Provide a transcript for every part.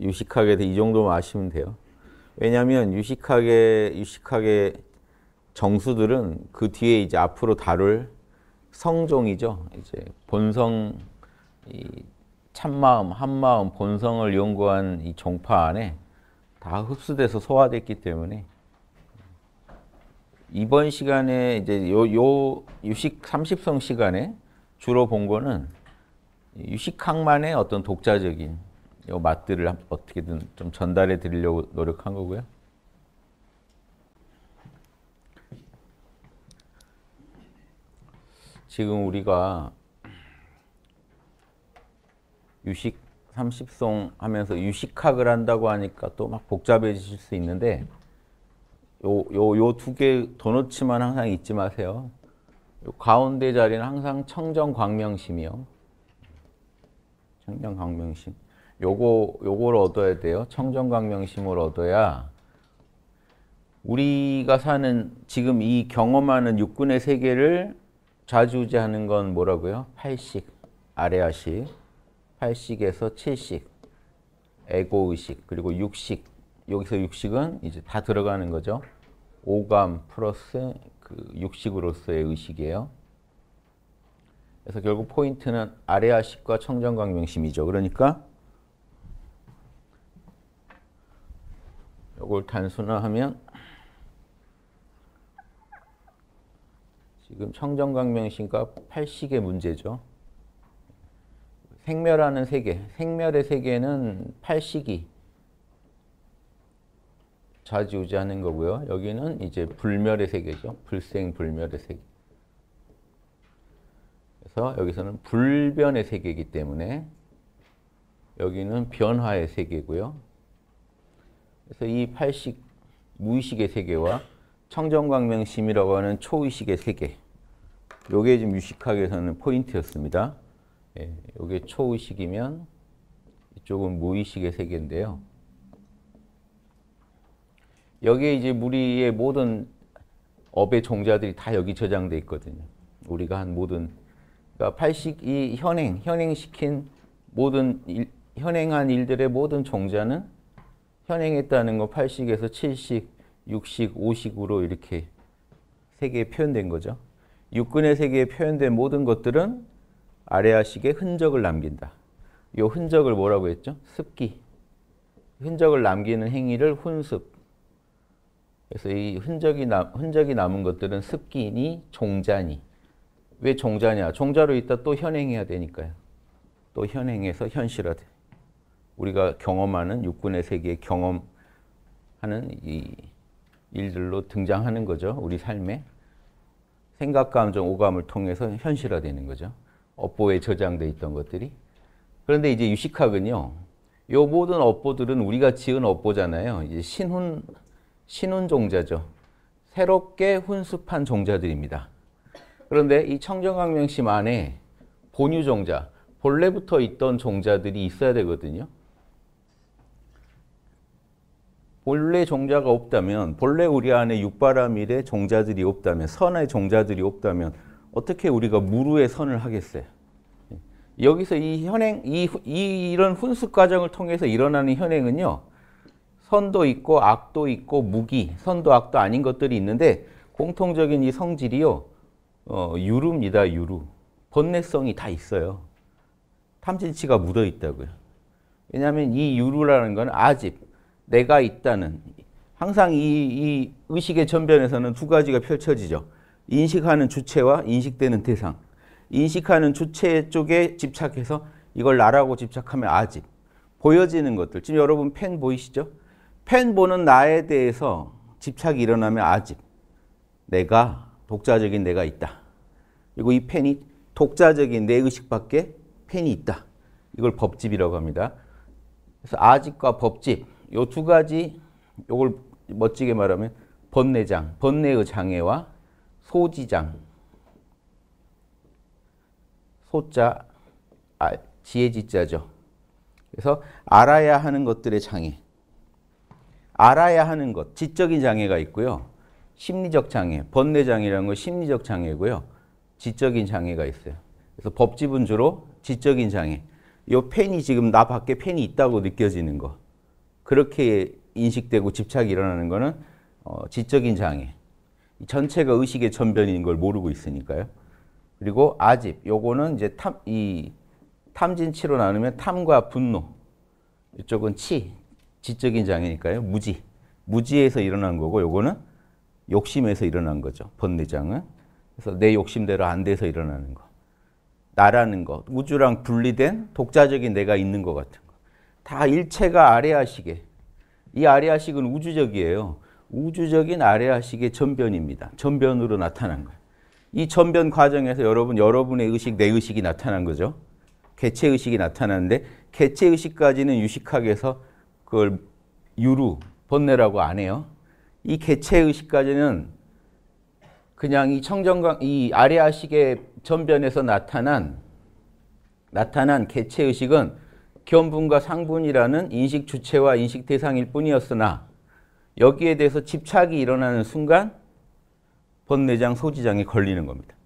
유식하게 이 정도만 아시면 돼요. 왜냐하면 유식하게 유식하게 정수들은 그 뒤에 이제 앞으로 다룰 성종이죠. 이제 본성 참마음, 한마음, 본성을 연구한 이 종파 안에 다 흡수돼서 소화됐기 때문에 이번 시간에 이제 요, 요 유식 30성 시간에 주로 본 거는 유식학만의 어떤 독자적인 이 맛들을 어떻게든 좀 전달해 드리려고 노력한 거고요. 지금 우리가 유식 30송 하면서 유식학을 한다고 하니까 또 막 복잡해지실 수 있는데 요요요 두개 도너츠만 항상 잊지 마세요. 가운데 자리는 항상 청정 광명심이요. 청정 광명심. 요거 요걸 얻어야 돼요. 청정광명심을 얻어야 우리가 사는 지금 이 경험하는 육군의 세계를 좌지우지하는 건 뭐라고요? 8식, 아레아식, 8식에서 7식, 에고의식, 그리고 6식. 여기서 6식은 이제 다 들어가는 거죠. 오감 플러스 그 육식으로서의 의식이에요. 그래서 결국 포인트는 아레아식과 청정광명심이죠. 그러니까 이걸 단순화하면 지금 청정광명신과 팔식의 문제죠. 생멸하는 세계, 생멸의 세계는 팔식이 좌지우지하는 거고요. 여기는 이제 불멸의 세계죠. 불생 불멸의 세계. 그래서 여기서는 불변의 세계이기 때문에 여기는 변화의 세계고요. 그래서 이 팔식 무의식의 세계와 청정광명심이라고 하는 초의식의 세계 요게 지금 유식학에서는 포인트였습니다. 예, 요게 초의식이면 이쪽은 무의식의 세계인데요. 여기에 이제 우리의 모든 업의 종자들이 다 여기 저장돼 있거든요. 우리가 한 모든 그러니까 팔식이 현행 현행시킨 모든 일, 현행한 일들의 모든 종자는 현행했다는 건 8식에서 7식, 6식, 5식으로 이렇게 세계에 표현된 거죠. 육근의 세계에 표현된 모든 것들은 아레아식의 흔적을 남긴다. 이 흔적을 뭐라고 했죠? 습기. 흔적을 남기는 행위를 혼습. 그래서 이 흔적이, 남, 흔적이 남은 것들은 습기니 종자니. 왜 종자냐? 종자로 있다 또 현행해야 되니까요. 또 현행해서 현실화돼. 우리가 경험하는 육군의 세계 에 경험하는 이 일들로 등장하는 거죠. 우리 삶에 생각, 감정, 오감을 통해서 현실화되는 거죠. 업보에 저장돼 있던 것들이. 그런데 이제 유식학은요. 요 모든 업보들은 우리가 지은 업보잖아요. 이제 신훈 신훈 종자죠. 새롭게 훈습한 종자들입니다. 그런데 이 청정강명심 안에 본유 종자, 본래부터 있던 종자들이 있어야 되거든요. 본래 종자가 없다면 본래 우리 안에 육바라밀의 종자들이 없다면 선의 종자들이 없다면 어떻게 우리가 무루의 선을 하겠어요? 여기서 이 현행 이, 이 이런 훈습 과정을 통해서 일어나는 현행은요. 선도 있고 악도 있고 무기, 선도 악도 아닌 것들이 있는데 공통적인 이 성질이요. 어, 유루입니다. 유루. 번뇌성이 다 있어요. 탐진치가 묻어 있다고요. 왜냐하면 이 유루라는 건 아집, 내가 있다는 항상 이, 이 의식의 전변에서는 두 가지가 펼쳐지죠. 인식하는 주체와 인식되는 대상. 인식하는 주체 쪽에 집착해서 이걸 나라고 집착하면 아집. 보여지는 것들. 지금 여러분 펜 보이시죠? 펜 보는 나에 대해서 집착이 일어나면 아집. 내가 독자적인 내가 있다. 그리고 이 펜이 독자적인 내 의식 밖에 펜이 있다. 이걸 법집이라고 합니다. 그래서 아집과 법집. 요두 가지 요걸 멋지게 말하면 번뇌장, 번뇌의 장애와 소지장 소자 아, 지혜지자죠. 그래서 알아야 하는 것들의 장애 알아야 하는 것, 지적인 장애가 있고요. 심리적 장애, 번뇌장이라는건 심리적 장애고요. 지적인 장애가 있어요. 그래서 법집은 주로 지적인 장애. 이 펜이 지금 나 밖에 펜이 있다고 느껴지는 거. 그렇게 인식되고 집착이 일어나는 것은 어, 지적인 장애. 전체가 의식의 전변인 걸 모르고 있으니까요. 그리고 아집, 요거는 이제 탐, 이 탐진치로 나누면 탐과 분노. 이쪽은 치, 지적인 장애니까요. 무지. 무지에서 일어난 거고 요거는 욕심에서 일어난 거죠. 번뇌장은. 그래서 내 욕심대로 안 돼서 일어나는 거. 나라는 거. 우주랑 분리된 독자적인 내가 있는 것 같은 거. 다 일체가 아래아식에이 아레아식은 우주적이에요. 우주적인 아레아식의 전변입니다. 전변으로 나타난 거예요. 이 전변 과정에서 여러분 여러분의 의식 내 의식이 나타난 거죠. 개체 의식이 나타나는데 개체 의식까지는 유식학에서 그걸 유루 번뇌라고 안 해요. 이 개체 의식까지는 그냥 이 청정강 이 아레아식의 전변에서 나타난 나타난 개체 의식은 기원분과 상분이라는 인식 주체와 인식 대상일 뿐이었으나 여기에 대해서 집착이 일어나는 순간 번뇌장 소지장에 걸리는 겁니다.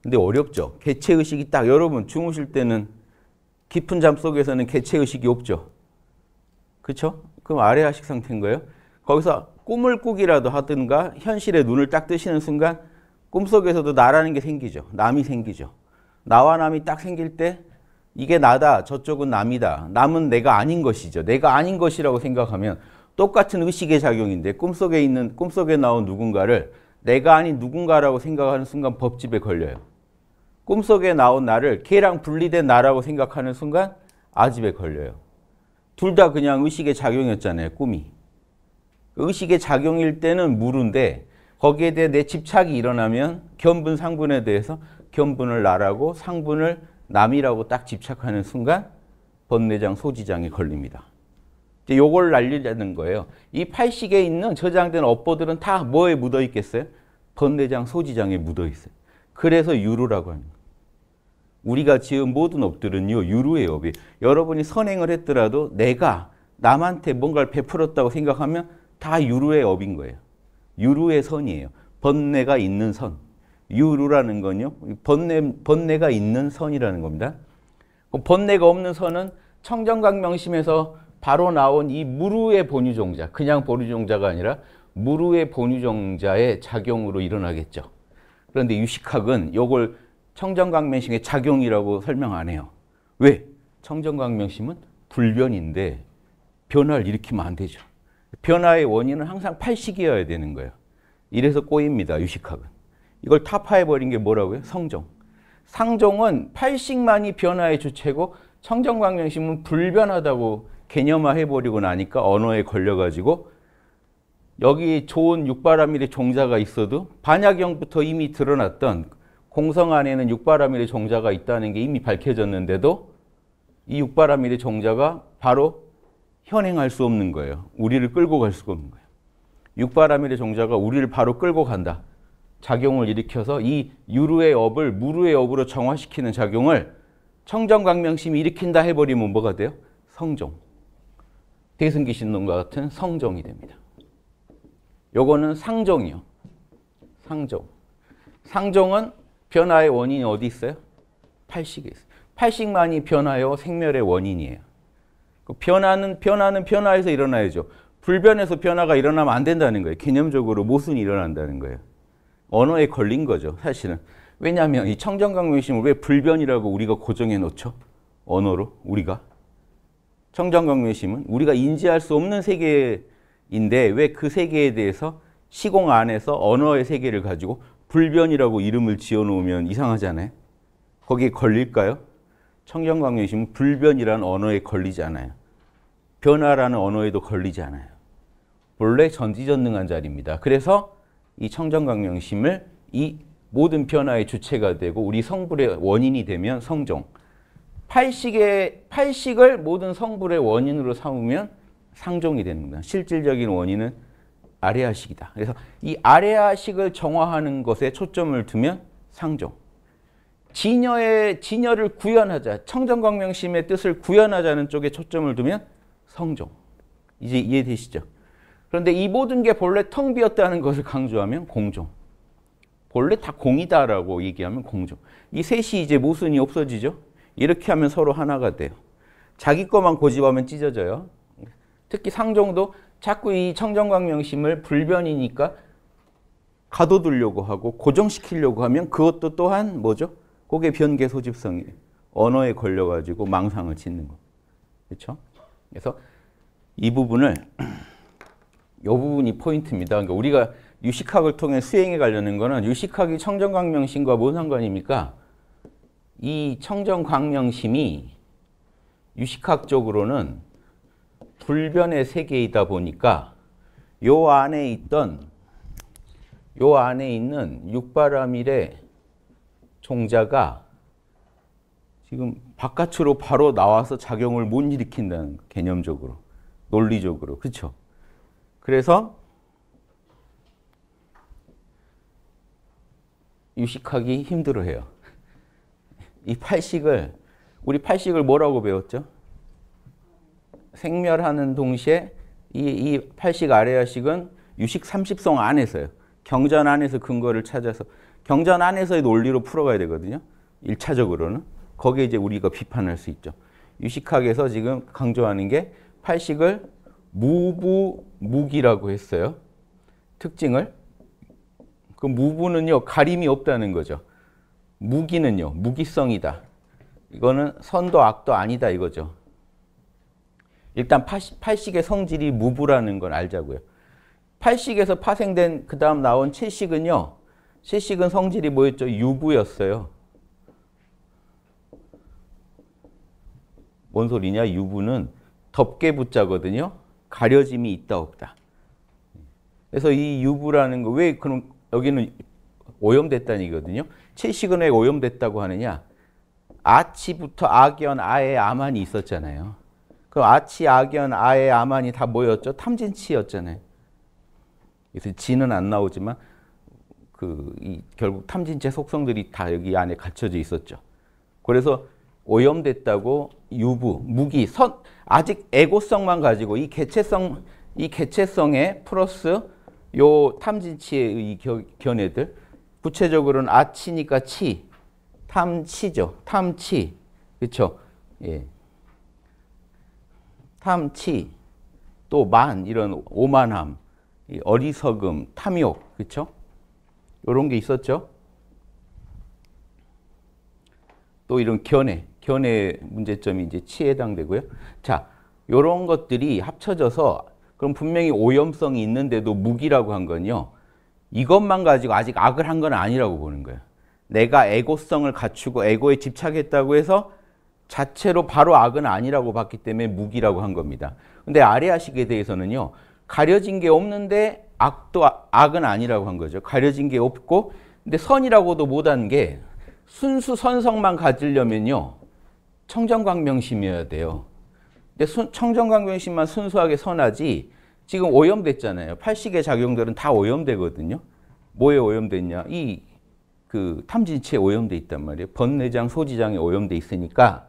근데 어렵죠. 개체의식이 딱 여러분 주무실 때는 깊은 잠 속에서는 개체의식이 없죠. 그렇죠? 그럼 아래아식 상태인 거예요. 거기서 꿈을 꾸기라도 하든가 현실에 눈을 딱 뜨시는 순간 꿈속에서도 나라는 게 생기죠. 남이 생기죠. 나와 남이 딱 생길 때 이게 나다, 저쪽은 남이다. 남은 내가 아닌 것이죠. 내가 아닌 것이라고 생각하면 똑같은 의식의 작용인데 꿈속에 있는 꿈속에 나온 누군가를 내가 아닌 누군가라고 생각하는 순간 법집에 걸려요. 꿈속에 나온 나를 걔랑 분리된 나라고 생각하는 순간 아집에 걸려요. 둘 다 그냥 의식의 작용이었잖아요. 꿈이. 의식의 작용일 때는 무른데 거기에 대해 내 집착이 일어나면 견분 상분에 대해서 견분을 나라고 상분을 남이라고 딱 집착하는 순간 번뇌장 소지장에 걸립니다. 이제 요걸 날리려는 거예요. 이 팔식에 있는 저장된 업보들은 다 뭐에 묻어 있겠어요? 번뇌장 소지장에 묻어 있어요. 그래서 유루라고 합니다. 우리가 지은 모든 업들은요. 유루의 업이. 여러분이 선행을 했더라도 내가 남한테 뭔가를 베풀었다고 생각하면 다 유루의 업인 거예요. 유루의 선이에요. 번뇌가 있는 선. 유루라는 건요. 번뇌, 번뇌가 있는 선이라는 겁니다. 그 번뇌가 없는 선은 청정각명심에서 바로 나온 이 무루의 본유종자, 그냥 본유종자가 아니라 무루의 본유종자의 작용으로 일어나겠죠. 그런데 유식학은 이걸 청정각명심의 작용이라고 설명 안 해요. 왜? 청정각명심은 불변인데 변화를 일으키면 안 되죠. 변화의 원인은 항상 팔식이어야 되는 거예요. 이래서 꼬입니다, 유식학은. 이걸 타파해버린 게 뭐라고요? 성종. 상종은 팔식만이 변화의 주체고 청정광명심은 불변하다고 개념화해버리고 나니까 언어에 걸려가지고 여기 좋은 육바라밀의 종자가 있어도 반야경부터 이미 드러났던 공성 안에는 육바라밀의 종자가 있다는 게 이미 밝혀졌는데도 이 육바라밀의 종자가 바로 현행할 수 없는 거예요. 우리를 끌고 갈 수가 없는 거예요. 육바라밀의 종자가 우리를 바로 끌고 간다. 작용을 일으켜서 이 유루의 업을 무루의 업으로 정화시키는 작용을 청정광명심이 일으킨다 해버리면 뭐가 돼요? 성종. 대승기신론과 같은 성종이 됩니다. 요거는 상종이요. 상종. 상종은 변화의 원인이 어디 있어요? 팔식에 있어요. 팔식만이 변화요 생멸의 원인이에요. 그 변화는 변화는 변화에서 일어나야죠. 불변에서 변화가 일어나면 안 된다는 거예요. 개념적으로 모순이 일어난다는 거예요. 언어에 걸린 거죠. 사실은. 왜냐하면 이 청정강 외심을 왜 불변이라고 우리가 고정해 놓죠? 언어로 우리가. 청정강 외심은 우리가 인지할 수 없는 세계인데 왜 그 세계에 대해서 시공 안에서 언어의 세계를 가지고 불변이라고 이름을 지어 놓으면 이상하잖아요. 거기에 걸릴까요? 청정강 외심은 불변이라는 언어에 걸리지 않아요. 변화라는 언어에도 걸리지 않아요. 본래 전지전능한 자리입니다. 그래서 이 청정강명심을 이 모든 변화의 주체가 되고 우리 성불의 원인이 되면 성종. 팔식의 팔식을 모든 성불의 원인으로 삼으면 상종이 됩니다. 실질적인 원인은 아레아식이다. 그래서 이 아레아식을 정화하는 것에 초점을 두면 상종. 진여의 진여를 구현하자. 청정광명심의 뜻을 구현하자는 쪽에 초점을 두면 성종. 이제 이해되시죠? 그런데 이 모든 게 본래 텅 비었다는 것을 강조하면 공정 본래 다 공이다라고 얘기하면 공존. 이 셋이 이제 모순이 없어지죠. 이렇게 하면 서로 하나가 돼요. 자기 것만 고집하면 찢어져요. 특히 상종도 자꾸 이 청정광명심을 불변이니까 가둬두려고 하고 고정시키려고 하면 그것도 또한 뭐죠? 그게 변계 소집성이 언어에 걸려가지고 망상을 짓는 거. 그렇죠? 그래서 이 부분을 요 부분이 포인트입니다. 그러니까 우리가 유식학을 통해 수행해 가려는 거는 유식학이 청정광명심과 뭔 상관입니까? 이 청정광명심이 유식학적으로는 불변의 세계이다 보니까 요 안에 있던 요 안에 있는 육바라밀의 종자가 지금 바깥으로 바로 나와서 작용을 못 일으킨다는 개념적으로 논리적으로 그렇죠? 그래서 유식하기 힘들어해요. 이 팔식을 우리 팔식을 뭐라고 배웠죠? 생멸하는 동시에 이, 이 팔식 아래아식은 유식 30성 안에서요. 경전 안에서 근거를 찾아서 경전 안에서의 논리로 풀어가야 되거든요. 1차적으로는. 거기에 이제 우리가 비판할 수 있죠. 유식학에서 지금 강조하는 게 팔식을 무부 무기라고 했어요. 특징을 그 무부는요 가림이 없다는 거죠. 무기는요 무기성이다. 이거는 선도 악도 아니다 이거죠. 일단 팔식의 성질이 무부라는 건 알자고요. 팔식에서 파생된 그 다음 나온 칠식은요. 칠식은 성질이 뭐였죠? 유부였어요. 뭔 소리냐? 유부는 덮개 붙자거든요. 가려짐이 있다 없다. 그래서 이 유부라는 거 왜 그럼 여기는 오염됐다는 얘기거든요. 채식은 오염됐다고 하느냐? 아치부터 악연, 아에, 아만이 있었잖아요. 그 아치, 악연, 아에, 아만이 다 뭐였죠? 탐진치였잖아요. 그래서 진은 안 나오지만 그 결국 탐진체 속성들이 다 여기 안에 갖춰져 있었죠. 그래서 오염됐다고 유부, 무기, 선 아직 애고성만 가지고 이 개체성 이 개체성에 플러스 요 탐진치의 이 견해들 구체적으로는 아치니까 치 탐치죠 탐치 그렇예 탐치 또 만 이런 오만함 어리석음 탐욕 그렇 요런 게 있었죠 또 이런 견해 견해 문제점이 이제 치에 해당되고요. 자, 요런 것들이 합쳐져서 그럼 분명히 오염성이 있는데도 무기라고 한 건요. 이것만 가지고 아직 악을 한 건 아니라고 보는 거예요. 내가 에고성을 갖추고 에고에 집착했다고 해서 자체로 바로 악은 아니라고 봤기 때문에 무기라고 한 겁니다. 근데 아래아식에 대해서는요. 가려진 게 없는데 악도 아, 악은 아니라고 한 거죠. 가려진 게 없고 근데 선이라고도 못 한 게 순수 선성만 가지려면요. 청정광명심이어야 돼요. 근데 청정광명심만 순수하게 선하지 지금 오염됐잖아요. 팔식의 작용들은 다 오염되거든요. 뭐에 오염됐냐? 이 그탐진치 오염돼 있단 말이에요. 번내장, 소지장에 오염돼 있으니까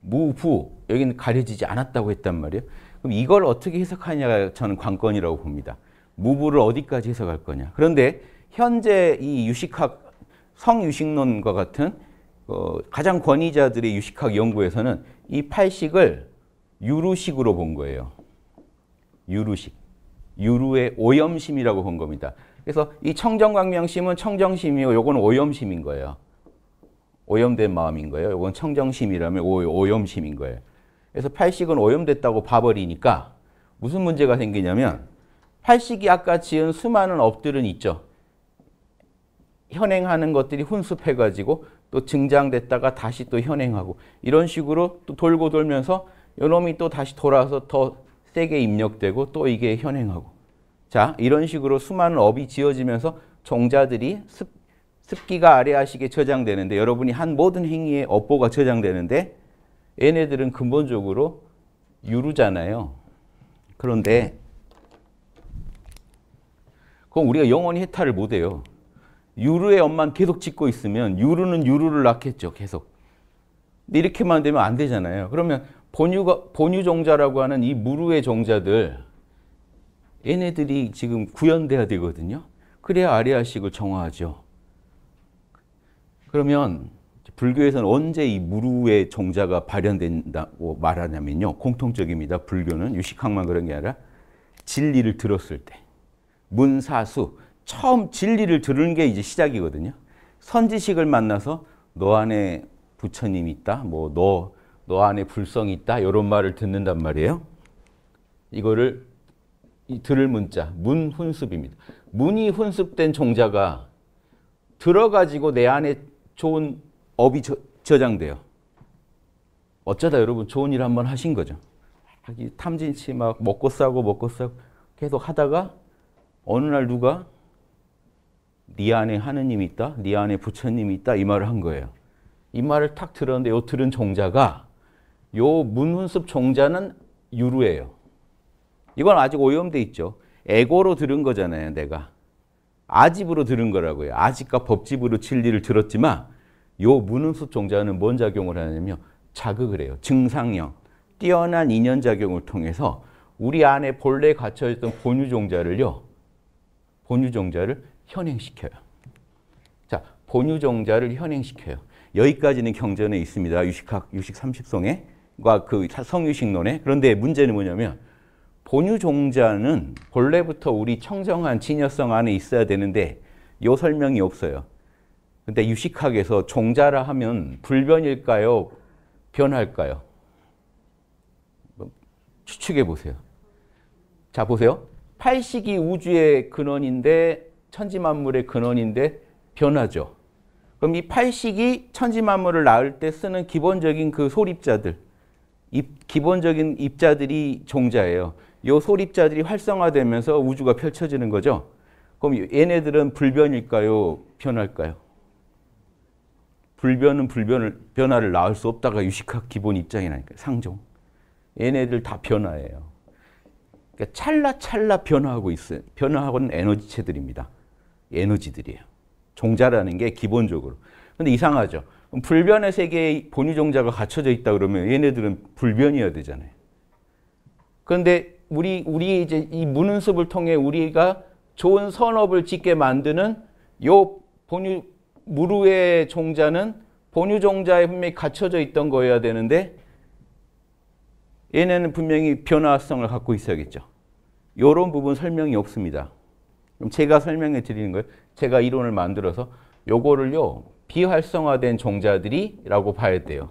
무부 여기는 가려지지 않았다고 했단 말이에요. 그럼 이걸 어떻게 해석하냐가 저는 관건이라고 봅니다. 무부를 어디까지 해석할 거냐. 그런데 현재 이 유식학 성유식론과 같은 어, 가장 권위자들의 유식학 연구에서는 이 팔식을 유루식으로 본 거예요. 유루식. 유루의 오염심이라고 본 겁니다. 그래서 이 청정광명심은 청정심이고 요건 오염심인 거예요. 오염된 마음인 거예요. 요건 청정심이라면 오, 염심인 거예요. 그래서 팔식은 오염됐다고 봐버리니까 무슨 문제가 생기냐면 팔식이 아까 지은 수많은 업들은 있죠. 현행하는 것들이 훈습해가지고 또 증장됐다가 다시 또 현행하고 이런 식으로 또 돌고 돌면서 요놈이 또 다시 돌아서 더 세게 입력되고 또 이게 현행하고 자 이런 식으로 수많은 업이 지어지면서 종자들이 습, 습기가 아래하시게 저장되는데 여러분이 한 모든 행위의 업보가 저장되는데 얘네들은 근본적으로 유루잖아요. 그런데 그럼 우리가 영원히 해탈을 못해요. 유루의 엄만 계속 짓고 있으면 유루는 유루를 낳겠죠. 계속. 근데 이렇게만 되면 안 되잖아요. 그러면 본유가 본유종자라고 하는 이 무루의 종자들 얘네들이 지금 구현돼야 되거든요. 그래야 아리아식을 정화하죠. 그러면 불교에서는 언제 이 무루의 종자가 발현된다고 말하냐면요. 공통적입니다. 불교는 유식학만 그런 게 아니라 진리를 들었을 때. 문사수, 처음 진리를 들은 게 이제 시작이거든요. 선지식을 만나서 너 안에 부처님 있다. 뭐 너 너 안에 불성 있다. 이런 말을 듣는단 말이에요. 이거를 들을 문자 문훈습입니다. 문이 훈습된 종자가 들어가지고 내 안에 좋은 업이 저, 저장돼요. 어쩌다 여러분 좋은 일 한번 하신 거죠. 탐진치 막 먹고 싸고 먹고 싸고 계속 하다가 어느 날 누가 네 안에 하느님이 있다, 네 안에 부처님이 있다 이 말을 한 거예요. 이 말을 탁 들었는데 요 들은 종자가 요 문훈습 종자는 유루예요. 이건 아직 오염돼 있죠. 에고로 들은 거잖아요, 내가. 아집으로 들은 거라고요. 아집과 법집으로 진리를 들었지만 요 문훈습 종자는 뭔 작용을 하냐면 자극을 해요. 증상형. 뛰어난 인연 작용을 통해서 우리 안에 본래 갇혀 있던 본유 종자를요. 본유 종자를 현행시켜요. 자, 본유종자를 현행시켜요. 여기까지는 경전에 있습니다. 유식학, 유식 30성에, 그 성유식론에. 그런데 문제는 뭐냐면, 본유종자는 본래부터 우리 청정한 진여성 안에 있어야 되는데, 요 설명이 없어요. 근데 유식학에서 종자라 하면 불변일까요? 변할까요? 뭐, 추측해 보세요. 자, 보세요. 팔식이 우주의 근원인데 천지만물의 근원인데 변하죠. 그럼 이 팔식이 천지만물을 낳을 때 쓰는 기본적인 그 소립자들, 입, 기본적인 입자들이 종자예요. 요 소립자들이 활성화되면서 우주가 펼쳐지는 거죠. 그럼 얘네들은 불변일까요? 변할까요? 불변은 불변을, 변화를 낳을 수 없다가 유식학 기본 입장이라니까 상종. 얘네들 다 변화예요. 그러니까 찰나찰나 변화하고 있어요. 변화하고는 에너지체들입니다. 에너지들이에요. 종자라는 게 기본적으로. 근데 이상하죠. 불변의 세계에 본유 종자가 갇혀져 있다 그러면 얘네들은 불변이어야 되잖아요. 그런데 우리 우리 이제 이 무능습을 통해 우리가 좋은 선업을 짓게 만드는 요 본유 무루의 종자는 본유 종자에 분명히 갇혀져 있던 거여야 되는데 얘네는 분명히 변화성을 갖고 있어야겠죠. 이런 부분 설명이 없습니다. 그럼 제가 설명해 드리는 거예요. 제가 이론을 만들어서 요거를요. 비활성화된 종자들이라고 봐야 돼요.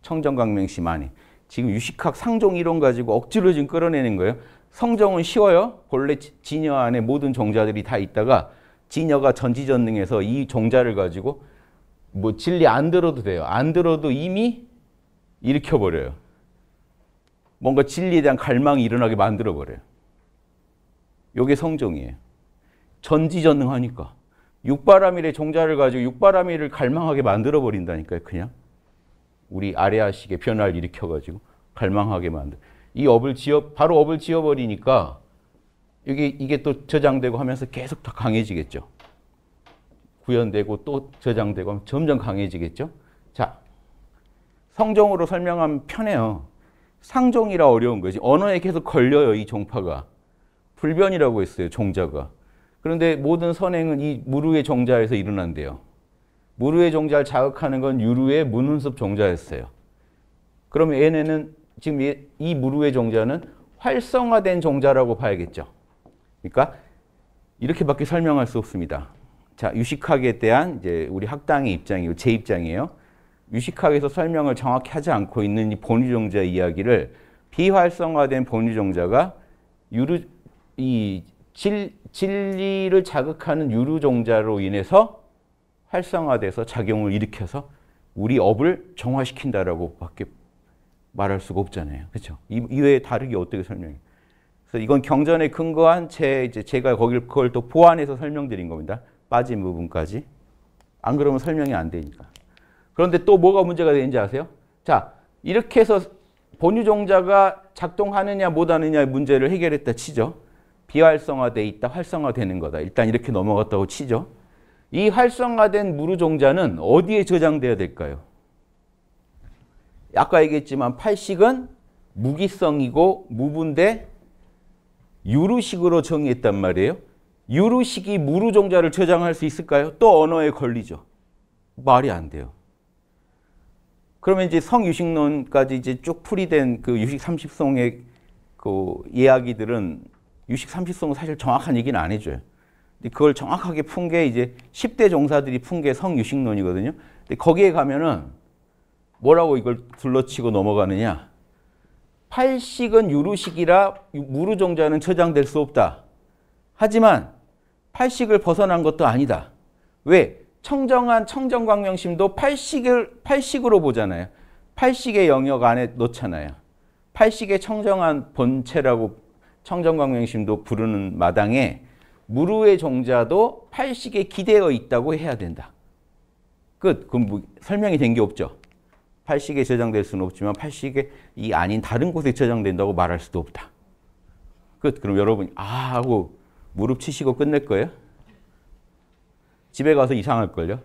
청정강맹심만이 지금 유식학 상종 이론 가지고 억지로 지금 끌어내는 거예요. 성정은 쉬워요. 본래 진여 안에 모든 종자들이 다 있다가 진여가 전지전능해서 이 종자를 가지고 뭐 진리 안 들어도 돼요. 안 들어도 이미 일으켜버려요. 뭔가 진리에 대한 갈망이 일어나게 만들어버려요. 요게 성종이에요. 전지전능하니까. 육바라밀의 종자를 가지고 육바라밀을 갈망하게 만들어 버린다니까요, 그냥. 우리 아레아식의 변화를 일으켜 가지고 갈망하게 만들. 이 업을 지어 바로 업을 지어 버리니까 이게 이게 또 저장되고 하면서 계속 더 강해지겠죠. 구현되고 또 저장되고 하면 점점 강해지겠죠. 자. 성종으로 설명하면 편해요. 상종이라 어려운 거지. 언어에 계속 걸려요, 이 종파가. 불변이라고 했어요, 종자가. 그런데 모든 선행은 이 무루의 종자에서 일어난대요. 무루의 종자를 자극하는 건 유루의 무눈습 종자였어요. 그러면 얘네는 지금 이 무루의 종자는 활성화된 종자라고 봐야겠죠. 그러니까 이렇게밖에 설명할 수 없습니다. 자, 유식학에 대한 이제 우리 학당의 입장이고 제 입장이에요. 유식학에서 설명을 정확히 하지 않고 있는 이 본유종자 이야기를 비활성화된 본유종자가 유루 이 질, 진리를 자극하는 유류종자로 인해서 활성화돼서 작용을 일으켜서 우리 업을 정화시킨다라고 밖에 말할 수가 없잖아요. 그렇죠? 이외에 다르게 어떻게 설명해 그래서 이건 경전에 근거한 제 이제 제가 거길 그걸 또 보완해서 설명드린 겁니다. 빠진 부분까지. 안 그러면 설명이 안 되니까. 그런데 또 뭐가 문제가 되는지 아세요? 자, 이렇게 해서 본유종자가 작동하느냐 못하느냐의 문제를 해결했다 치죠. 비활성화되어 있다 활성화되는 거다. 일단 이렇게 넘어갔다고 치죠. 이 활성화된 무르 종자는 어디에 저장돼야 될까요? 아까 얘기했지만 팔식은 무기성이고 무분데 유루식으로 정의했단 말이에요. 유루식이 무루 종자를 저장할 수 있을까요? 또 언어에 걸리죠. 말이 안 돼요. 그러면 이제 성유식론까지 이제 쭉 풀이된 그 유식 30성의 그 이야기들은 유식 삼식성은 사실 정확한 얘기는 안해줘 근데 그걸 정확하게 푼 게 이제 10대 종사들이 푼 게 성유식론이거든요. 근데 거기에 가면은 뭐라고 이걸 둘러치고 넘어가느냐. 팔식은 유루식이라 무루종자는 처장될 수 없다. 하지만 팔식을 벗어난 것도 아니다. 왜? 청정한 청정광명심도 팔식을, 팔식으로 보잖아요. 팔식의 영역 안에 놓잖아요. 팔식의 청정한 본체라고 청정광명심도 부르는 마당에 무루의 종자도 팔식에 기대어 있다고 해야 된다. 끝. 그럼 뭐 설명이 된 게 없죠. 팔식에 저장될 수는 없지만 팔식에 이 아닌 다른 곳에 저장된다고 말할 수도 없다. 끝. 그럼 여러분아 하고 무릎 치시고 끝낼 거예요? 집에 가서 이상할걸요?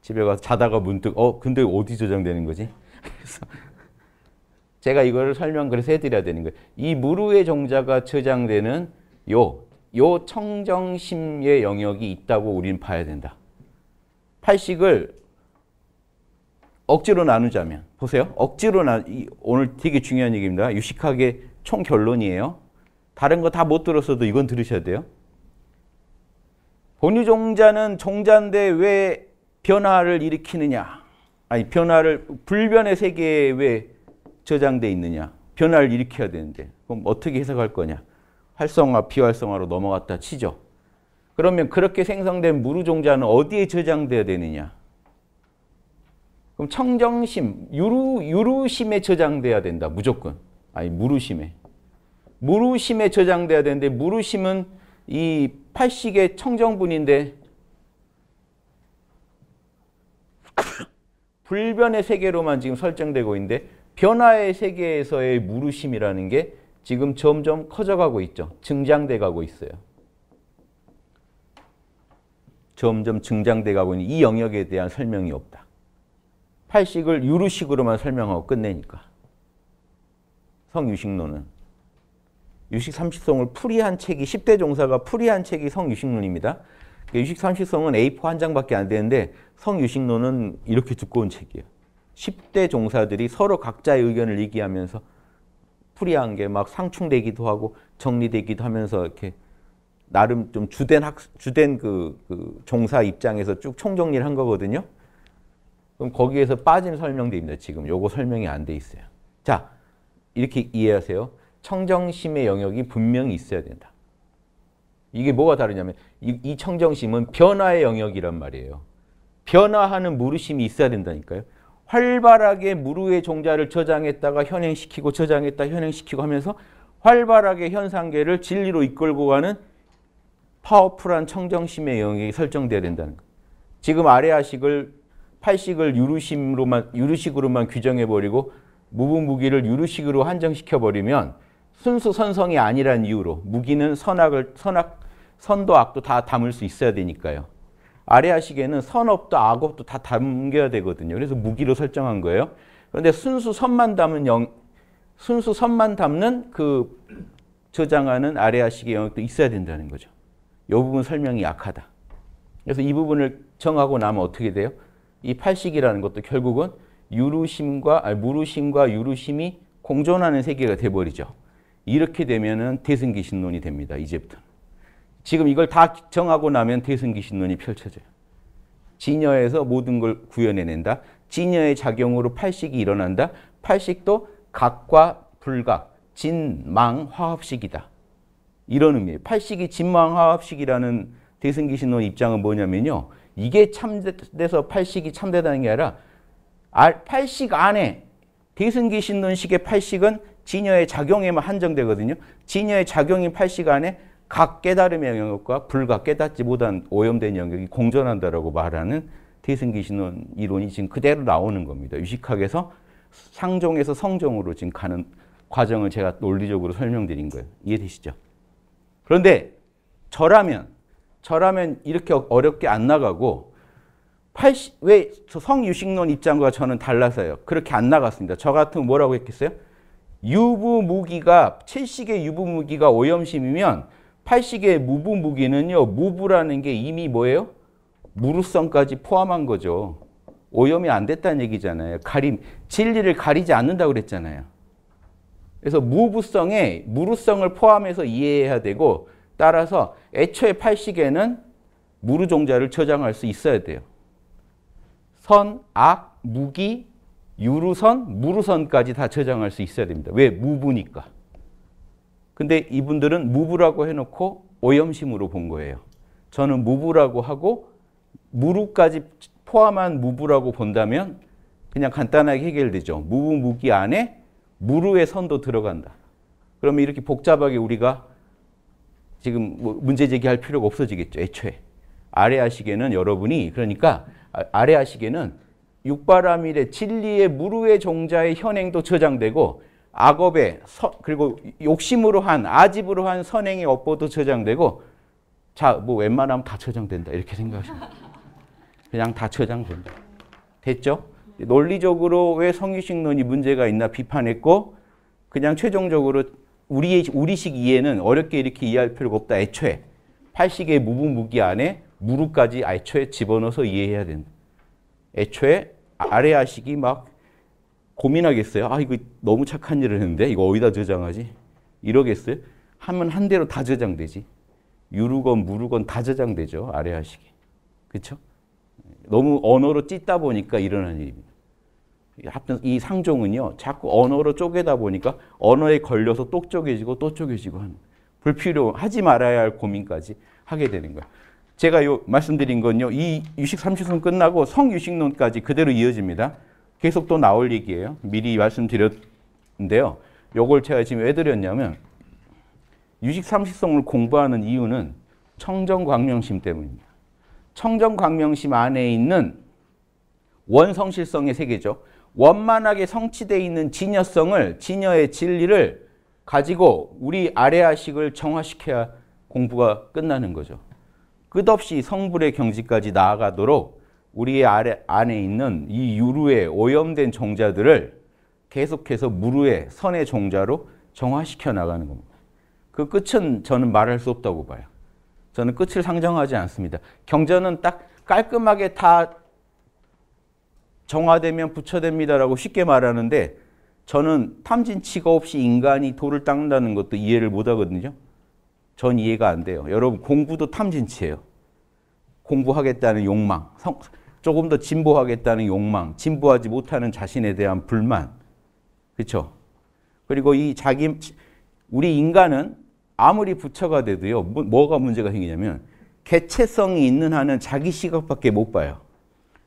집에 가서 자다가 문득 어 근데 어디 저장되는 거지? 그래서 제가 이걸 설명 그래서 해드려야 되는 거예요. 이 무루의 종자가 저장되는 요, 요 청정심의 영역이 있다고 우리는 봐야 된다. 팔식을 억지로 나누자면 보세요. 억지로 나 오늘 되게 중요한 얘기입니다. 유식하게 총 결론이에요. 다른 거 다 못 들었어도 이건 들으셔야 돼요. 본유 종자는 종자인데 왜 변화를 일으키느냐? 아니 변화를 불변의 세계에 왜 저장돼 있느냐. 변화를 일으켜야 되는데 그럼 어떻게 해석할 거냐. 활성화, 비활성화로 넘어갔다 치죠. 그러면 그렇게 생성된 무루 종자는 어디에 저장돼야 되느냐. 그럼 청정심, 유루, 유루심에 저장돼야 된다. 무조건. 아니 무루심에. 무루심에 저장돼야 되는데 무루심은 이 팔식의 청정분인데 불변의 세계로만 지금 설정되고 있는데 변화의 세계에서의 무르심이라는 게 지금 점점 커져가고 있죠. 증장돼 가고 있어요. 점점 증장돼 가고 있는 이 영역에 대한 설명이 없다. 팔식을 유루식으로만 설명하고 끝내니까. 성유식론은. 유식 삼시성을 풀이한 책이 10대 종사가 풀이한 책이 성유식론입니다. 그러니까 유식 삼시성은 A4 한 장밖에 안 되는데 성유식론은 이렇게 두꺼운 책이에요. 10대 종사들이 서로 각자의 의견을 얘기하면서 풀이한 게 막 상충되기도 하고 정리되기도 하면서 이렇게 나름 좀 주된 학 주된 그, 그 종사 입장에서 쭉 총정리를 한 거거든요. 그럼 거기에서 빠진 설명됩니다. 지금 요거 설명이 안 돼 있어요. 자 이렇게 이해하세요. 청정심의 영역이 분명히 있어야 된다. 이게 뭐가 다르냐면 이, 이 청정심은 변화의 영역이란 말이에요. 변화하는 무르심이 있어야 된다니까요. 활발하게 무르의 종자를 저장했다가 현행시키고 저장했다 현행시키고 하면서 활발하게 현상계를 진리로 이끌고 가는 파워풀한 청정심의 영역이 설정돼야 된다는 거예 지금 아래아식을 팔식을 유루심으로만 유루식으로만 규정해 버리고 무분무기를 유루식으로 한정시켜 버리면 순수 선성이 아니란 이유로 무기는 선악을 선악 선도 악도 다 담을 수 있어야 되니까요. 아래 아시계는 선업도 악업도 다 담겨야 되거든요. 그래서 무기로 설정한 거예요. 그런데 순수 선만 담은 영, 순수 선만 담는 그 저장하는 아래 하시기 영역도 있어야 된다는 거죠. 이 부분 설명이 약하다. 그래서 이 부분을 정하고 나면 어떻게 돼요? 이 팔식이라는 것도 결국은 유루심과 아니, 무루심과 유루심이 공존하는 세계가 돼버리죠. 이렇게 되면은 대승기신론이 됩니다. 이제부터. 지금 이걸 다 정하고 나면 대승기 신론이 펼쳐져요. 진여에서 모든 걸 구현해낸다. 진여의 작용으로 팔식이 일어난다. 팔식도 각과 불각, 진망화합식이다. 이런 의미예요. 팔식이 진망화합식이라는 대승기 신론 입장은 뭐냐면요. 이게 참돼서 팔식이 참되다는 게 아니라 팔식 안에 대승기 신론식의 팔식은 진여의 작용에만 한정되거든요. 진여의 작용인 팔식 안에 각 깨달음의 영역과 불과 깨닫지 못한 오염된 영역이 공존한다라고 말하는 대승기신론 이론이 지금 그대로 나오는 겁니다. 유식학에서 상종에서 성종으로 지금 가는 과정을 제가 논리적으로 설명드린 거예요. 이해되시죠? 그런데 저라면 저라면 이렇게 어렵게 안 나가고 80, 왜 성유식론 입장과 저는 달라서요. 그렇게 안 나갔습니다. 저 같은 뭐라고 했겠어요? 유부무기가 채식의 유부무기가 오염심이면 팔식의 무부 무기는요. 무부라는 게 이미 뭐예요? 무루성까지 포함한 거죠. 오염이 안 됐다는 얘기잖아요. 가림, 진리를 가리지 않는다고 그랬잖아요. 그래서 무부성에 무루성을 포함해서 이해해야 되고 따라서 애초에 팔식에는 무루종자를 저장할 수 있어야 돼요. 선, 악, 무기, 유루선, 무루선까지 다 저장할 수 있어야 됩니다. 왜? 무부니까. 근데 이분들은 무브라고 해놓고 오염심으로 본 거예요. 저는 무부라고 하고 무루까지 포함한 무부라고 본다면 그냥 간단하게 해결되죠. 무부 무기 안에 무루의 선도 들어간다. 그러면 이렇게 복잡하게 우리가 지금 뭐 문제 제기할 필요가 없어지겠죠. 애초에 아래 하시게는 여러분이 그러니까 아, 아래 하시게는 육바라밀의 진리의 무루의 종자의 현행도 저장되고 악업에 서, 그리고 욕심으로 한 아집으로 한 선행의 업보도 저장되고 자 뭐 웬만하면 다 저장된다 이렇게 생각하시면 그냥 다 저장된다 됐죠? 논리적으로 왜 성유식론이 문제가 있나 비판했고 그냥 최종적으로 우리의 우리식 이해는 어렵게 이렇게 이해할 필요가 없다 애초에 팔식의 무분무기 안에 무릎까지 애초에 집어넣어서 이해해야 된다 애초에 아래아식이 막 고민하겠어요. 아, 이거 너무 착한 일을 했는데 이거 어디다 저장하지? 이러겠어요? 하면 한 대로 다 저장되지. 유루건 무루건 다 저장되죠. 아래 하시기. 그렇 너무 언어로 찢다 보니까 일어난 일입니다. 하여튼 이 상종은요. 자꾸 언어로 쪼개다 보니까 언어에 걸려서 똑 쪼개지고 또 쪼개지고 하는 불필요 하지 말아야 할 고민까지 하게 되는 거야. 제가 요 말씀드린 건요. 이 유식 삼식론 끝나고 성유식론까지 그대로 이어집니다. 계속 또 나올 얘기예요. 미리 말씀드렸는데요. 요걸 제가 지금 왜 드렸냐면 유식 상식성을 공부하는 이유는 청정광명심 때문입니다. 청정광명심 안에 있는 원성실성의 세계죠. 원만하게 성취되어 있는 진여성을, 진여의 진리를 가지고 우리 아래아식을 정화시켜야 공부가 끝나는 거죠. 끝없이 성불의 경지까지 나아가도록 우리 아래, 안에 있는 이 유루에 오염된 종자들을 계속해서 무루의 선의 종자로 정화시켜 나가는 겁니다. 그 끝은 저는 말할 수 없다고 봐요. 저는 끝을 상정하지 않습니다. 경전은 딱 깔끔하게 다 정화되면 부처됩니다라고 쉽게 말하는데 저는 탐진치가 없이 인간이 돌을 닦는다는 것도 이해를 못하거든요. 전 이해가 안 돼요. 여러분 공부도 탐진치예요. 공부하겠다는 욕망, 성, 조금 더 진보하겠다는 욕망, 진보하지 못하는 자신에 대한 불만. 그렇죠? 그리고 이 자기 우리 인간은 아무리 부처가 돼도요. 뭐, 가 문제가 생기냐면 개체성이 있는 한은 자기 시각밖에 못 봐요.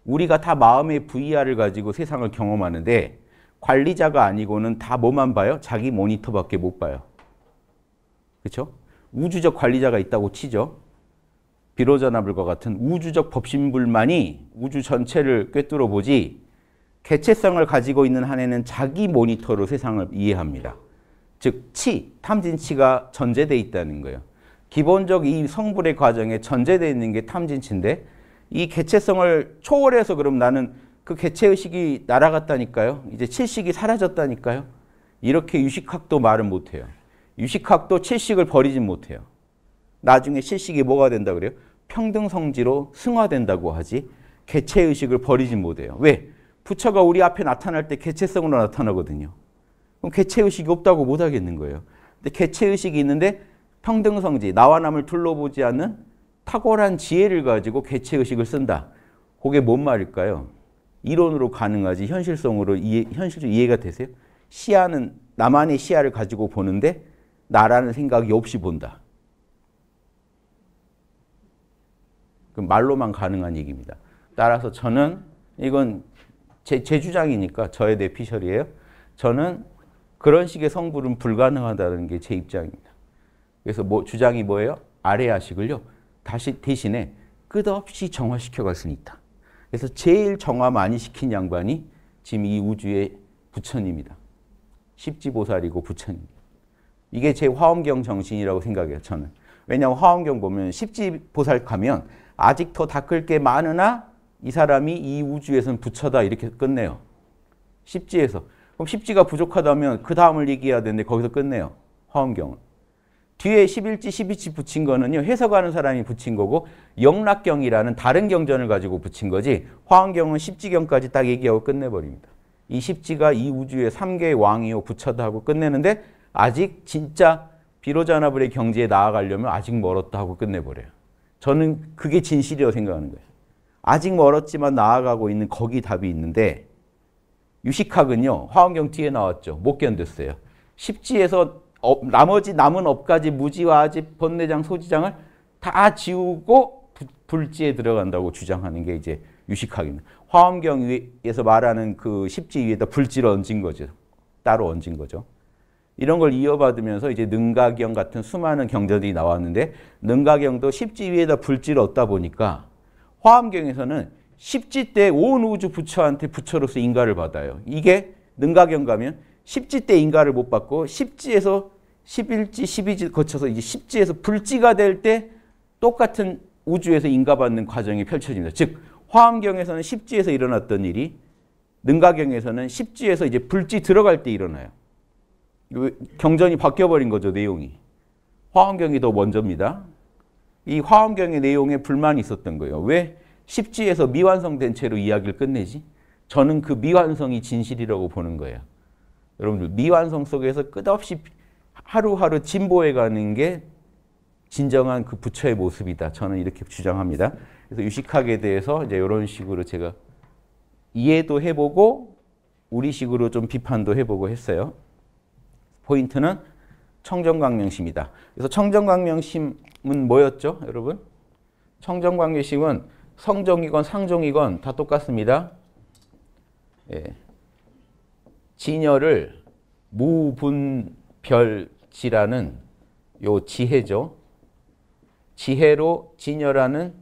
우리가 다 마음의 VR을 가지고 세상을 경험하는데 관리자가 아니고는 다 뭐만 봐요? 자기 모니터밖에 못 봐요. 그렇죠? 우주적 관리자가 있다고 치죠. 비로자나불과 같은 우주적 법신불만이 우주 전체를 꿰뚫어 보지 개체성을 가지고 있는 한 해는 자기 모니터로 세상을 이해합니다. 즉, 치, 탐진치가 전제되 어 있다는 거예요. 기본적 이 성불의 과정에 전제되 어 있는 게 탐진치인데 이 개체성을 초월해서 그럼 나는 그 개체의식이 날아갔다니까요. 이제 칠식이 사라졌다니까요. 이렇게 유식학도 말은 못해요. 유식학도 칠식을 버리진 못해요. 나중에 칠식이 뭐가 된다 그래요? 평등 성지로 승화된다고 하지 개체 의식을 버리지 못해요. 왜? 부처가 우리 앞에 나타날 때 개체성으로 나타나거든요. 그럼 개체 의식이 없다고 못 하겠는 거예요. 근데 개체 의식이 있는데 평등 성지, 나와 남을 둘러보지 않는 탁월한 지혜를 가지고 개체 의식을 쓴다. 그게 뭔 말일까요? 이론으로 가능하지 현실성으로 이해, 현실적 이해가 되세요? 시야는 나만의 시야를 가지고 보는데 나라는 생각이 없이 본다. 그 말로만 가능한 얘기입니다. 따라서 저는 이건 제, 제 주장이니까 저의 내피셜이에요. 저는 그런 식의 성불은 불가능하다는 게 제 입장입니다. 그래서 뭐 주장이 뭐예요? 아레아식을요. 다시 대신에 끝없이 정화시켜 갈 수는 있다. 그래서 제일 정화 많이 시킨 양반이 지금 이 우주의 부처님이다. 십지보살이고 부처님. 이게 제 화엄경 정신이라고 생각해요, 저는. 왜냐하면 화엄경 보면 십지보살 가면 아직 더 닦을 게 많으나 이 사람이 이 우주에선 부처다 이렇게 끝내요. 십지에서. 그럼 십지가 부족하다면 그 다음을 얘기해야 되는데 거기서 끝내요. 화엄경은. 뒤에 11지, 12지 붙인 거는요. 해석하는 사람이 붙인 거고 영락경이라는 다른 경전을 가지고 붙인 거지 화엄경은 십지경까지 딱 얘기하고 끝내버립니다. 이 십지가 이 우주의 3개의 왕이요 부처다 하고 끝내는데 아직 진짜 비로자나불의 경지에 나아가려면 아직 멀었다 하고 끝내버려요. 저는 그게 진실이라고 생각하는 거예요. 아직 멀었지만 나아가고 있는 거기 답이 있는데 유식학은요. 화원경 뒤에 나왔죠. 못 견뎠어요. 십지에서 업, 나머지 남은 업까지 무지와집 번뇌장 소지장을 다 지우고 부, 불지에 들어간다고 주장하는 게 이제 유식학입니다. 화엄경에서 말하는 그 십지 위에다 불지를 얹은 거죠. 따로 얹은 거죠. 이런 걸 이어받으면서 이제 능가경 같은 수많은 경전들이 나왔는데 능가경도 십지 위에다 불지를 얻다 보니까 화엄경에서는 십지 때 온 우주 부처한테 부처로서 인가를 받아요. 이게 능가경 가면 십지 때 인가를 못 받고 십지에서 11지, 12지 거쳐서 이제 십지에서 불지가 될 때 똑같은 우주에서 인가받는 과정이 펼쳐집니다. 즉 화엄경에서는 십지에서 일어났던 일이 능가경에서는 십지에서 이제 불지 들어갈 때 일어나요. 경전이 바뀌어버린 거죠, 내용이. 화엄경이 더 먼저입니다. 이 화엄경의 내용에 불만이 있었던 거예요. 왜 십지에서 미완성된 채로 이야기를 끝내지? 저는 그 미완성이 진실이라고 보는 거예요. 여러분들 미완성 속에서 끝없이 하루하루 진보해가는 게 진정한 그 부처의 모습이다. 저는 이렇게 주장합니다. 그래서 유식학에 대해서 이제 이런 식으로 제가 이해도 해보고 우리식으로 좀 비판도 해보고 했어요. 포인트는 청정광명심이다. 그래서 청정광명심은 뭐였죠, 여러분? 청정광명심은 성종이건 상종이건 다 똑같습니다. 예. 진여를 무분별지라는 요 지혜죠. 지혜로 진여라는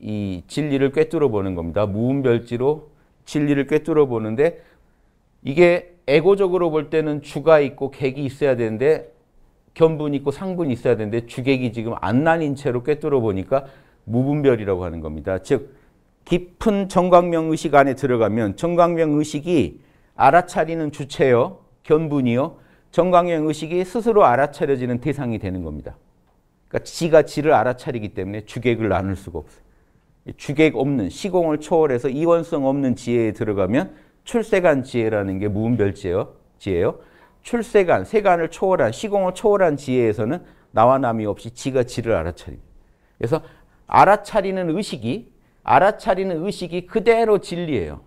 이 진리를 꿰뚫어 보는 겁니다. 무분별지로 진리를 꿰뚫어 보는데 이게 에고적으로 볼 때는 주가 있고 객이 있어야 되는데 견분 있고 상분이 있어야 되는데 주객이 지금 안 나뉜 채로 꿰뚫어 보니까 무분별이라고 하는 겁니다. 즉 깊은 정광명 의식 안에 들어가면 정광명 의식이 알아차리는 주체요, 견분이요, 정광명 의식이 스스로 알아차려지는 대상이 되는 겁니다. 그러니까 지가 지를 알아차리기 때문에 주객을 나눌 수가 없어요. 주객 없는 시공을 초월해서 이원성 없는 지혜에 들어가면 출세간 지혜라는 게 무은별 지혜요? 지혜요? 출세간, 세간을 초월한, 시공을 초월한 지혜에서는 나와 남이 없이 지가 지를 알아차립니다. 그래서 알아차리는 의식이, 알아차리는 의식이 그대로 진리예요.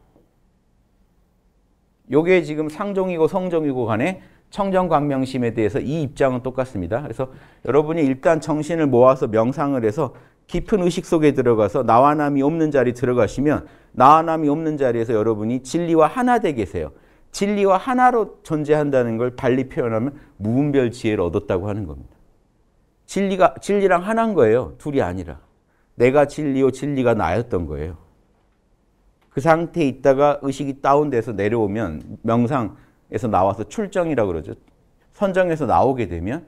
요게 지금 상종이고 성종이고 간에 청정광명심에 대해서 이 입장은 똑같습니다. 그래서 여러분이 일단 정신을 모아서 명상을 해서 깊은 의식 속에 들어가서 나와 남이 없는 자리 들어가시면 나와 남이 없는 자리에서 여러분이 진리와 하나 되 계세요. 진리와 하나로 존재한다는 걸 달리 표현하면 무분별 지혜를 얻었다고 하는 겁니다. 진리가 진리랑 하나인 거예요. 둘이 아니라. 내가 진리요 진리가 나였던 거예요. 그 상태에 있다가 의식이 다운돼서 내려오면 명상에서 나와서 출정이라고 그러죠. 선정에서 나오게 되면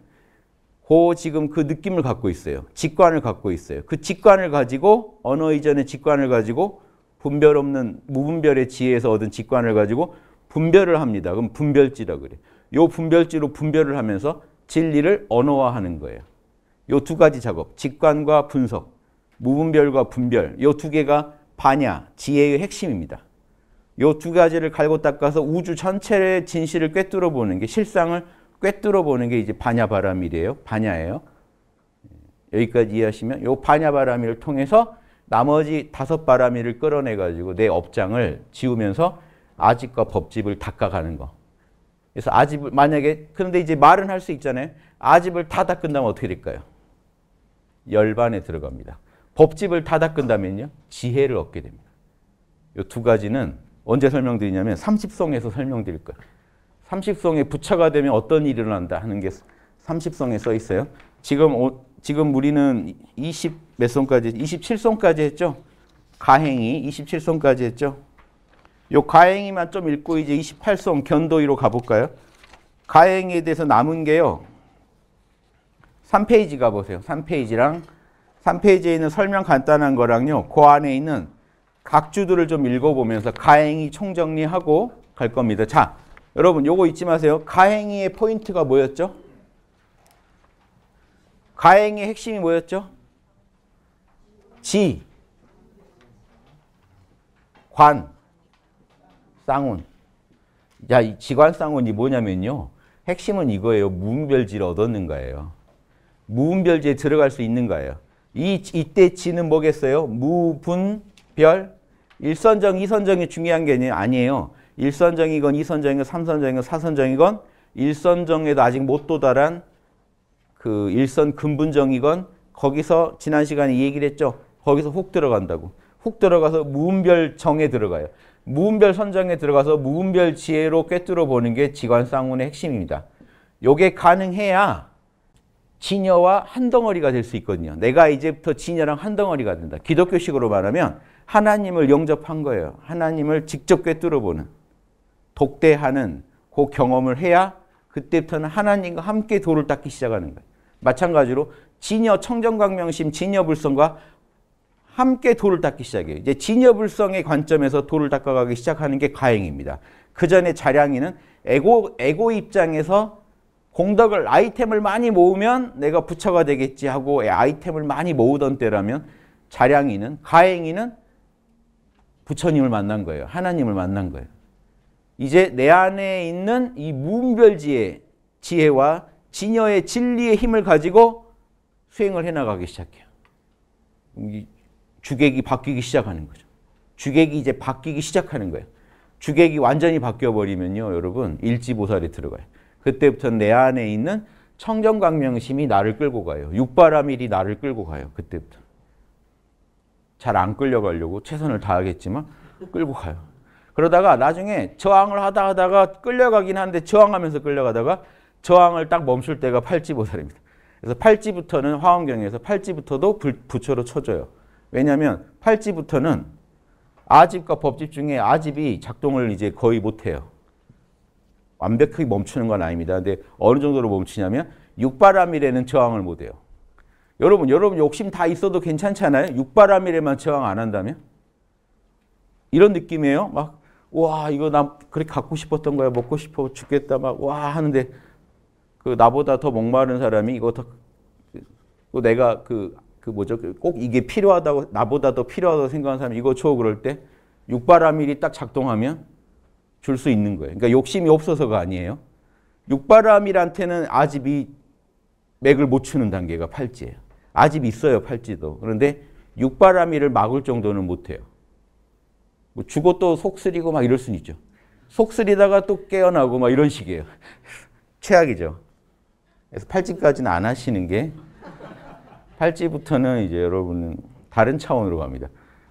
고 지금 그 느낌을 갖고 있어요. 직관을 갖고 있어요. 그 직관을 가지고 언어 이전의 직관을 가지고 분별 없는 무분별의 지혜에서 얻은 직관을 가지고 분별을 합니다. 그럼 분별지라 그래. 요 분별지로 분별을 하면서 진리를 언어화하는 거예요. 요 두 가지 작업, 직관과 분석, 무분별과 분별, 요 두 개가 반야 지혜의 핵심입니다. 요 두 가지를 갈고 닦아서 우주 전체의 진실을 꿰뚫어 보는 게 실상을 꿰뚫어 보는 게 이제 반야바람이에요 반야예요. 예, 여기까지 이해하시면 요 반야바람밀을 통해서 나머지 다섯 바람밀을 끌어내 가지고 내 업장을 지우면서 아집과 법집을 닦아가는 거. 그래서 아집을 만약에 그런데 이제 말은 할 수 있잖아요. 아집을 다 닦은다면 어떻게 될까요? 열반에 들어갑니다. 법집을 다 닦은다면요. 지혜를 얻게 됩니다. 이두 가지는 언제 설명드리냐면 30성에서 설명드릴 거예요. 삼십성에 부처가 되면 어떤 일이 일어난다 하는 게 삼십성에 써 있어요. 지금 오, 지금 우리는 20몇 성까지 27성까지 했죠. 가행이 27성까지 했죠. 요 가행이만 좀 읽고 이제 28성 견도이로 가볼까요? 가행에 대해서 남은 게요. 3페이지 가보세요. 3페이지랑 3페이지에 있는 설명 간단한 거랑요. 그 안에 있는 각주들을 좀 읽어보면서 가행이 총정리하고 갈 겁니다. 자, 여러분 요거 잊지 마세요. 가행의 포인트가 뭐였죠? 가행의 핵심이 뭐였죠? 지, 관, 쌍운. 야, 이 지관 쌍운이 뭐냐면요. 핵심은 이거예요. 무음별지를 얻었는가예요. 무음별지에 들어갈 수 있는가예요. 이, 이때 지는 뭐겠어요? 무분별 일선정, 이선정이 중요한 게 아니에요. 일선정이건 이선정이건 삼선정이건 사선정이건 일선정에도 아직 못 도달한 그 일선 근분정이건 거기서 지난 시간에 얘기를 했죠. 거기서 훅 들어간다고. 훅 들어가서 무음별 정에 들어가요. 무음별 선정에 들어가서 무음별 지혜로 꿰뚫어 보는 게 지관쌍운의 핵심입니다. 요게 가능해야 진여와 한 덩어리가 될 수 있거든요. 내가 이제부터 진여랑 한 덩어리가 된다. 기독교식으로 말하면 하나님을 영접한 거예요. 하나님을 직접 꿰뚫어 보는. 독대하는 그 경험을 해야 그때부터는 하나님과 함께 도를 닦기 시작하는 거예요. 마찬가지로 진여 청정광명심 진여불성과 함께 도를 닦기 시작해요. 이제 진여불성의 관점에서 도를 닦아가기 시작하는 게 가행입니다. 그 전에 자량이는 에고, 에고 입장에서 공덕을 아이템을 많이 모으면 내가 부처가 되겠지 하고 아이템을 많이 모으던 때라면 자량이는 가행이는 부처님을 만난 거예요. 하나님을 만난 거예요. 이제 내 안에 있는 이 무분별지의 지혜와 진여의 진리의 힘을 가지고 수행을 해나가기 시작해요. 주객이 바뀌기 시작하는 거죠. 주객이 이제 바뀌기 시작하는 거예요. 주객이 완전히 바뀌어버리면요. 여러분 일지보살에 들어가요. 그때부터 내 안에 있는 청정광명심이 나를 끌고 가요. 육바라밀이 나를 끌고 가요. 그때부터. 잘 안 끌려가려고 최선을 다하겠지만 끌고 가요. 그러다가 나중에 저항을 하다 하다가 끌려가긴 하는데 저항하면서 끌려가다가 저항을 딱 멈출 때가 팔찌보살입니다. 그래서 팔찌부터는 화엄경에서 팔찌부터도 불, 부처로 쳐줘요. 왜냐하면 팔찌부터는 아집과 법집 중에 아집이 작동을 이제 거의 못해요. 완벽하게 멈추는 건 아닙니다. 근데 어느 정도로 멈추냐면 육바람일에는 저항을 못해요. 여러분, 여러분 욕심 다 있어도 괜찮잖아요. 육바람일에만 저항 안 한다면? 이런 느낌이에요. 막와 이거 나 그렇게 갖고 싶었던 거야 먹고 싶어 죽겠다 막 와 하는데 그 나보다 더 목마른 사람이 이거 더 그 내가 그그 그 뭐죠 그 꼭 이게 필요하다고 나보다 더 필요하다고 생각하는 사람이 이거 줘 그럴 때 육바라밀이 딱 작동하면 줄 수 있는 거예요. 그러니까 욕심이 없어서가 아니에요. 육바라밀한테는 아직 이 맥을 못 추는 단계가 팔찌예요. 아직 있어요 팔찌도. 그런데 육바라밀을 막을 정도는 못해요. 뭐 죽어 또 속쓰리고 막 이럴 수는 있죠. 속쓰리다가 또 깨어나고 막 이런 식이에요. 최악이죠. 그래서 팔찌까지는 안 하시는 게 팔찌부터는 이제 여러분은 다른 차원으로 갑니다.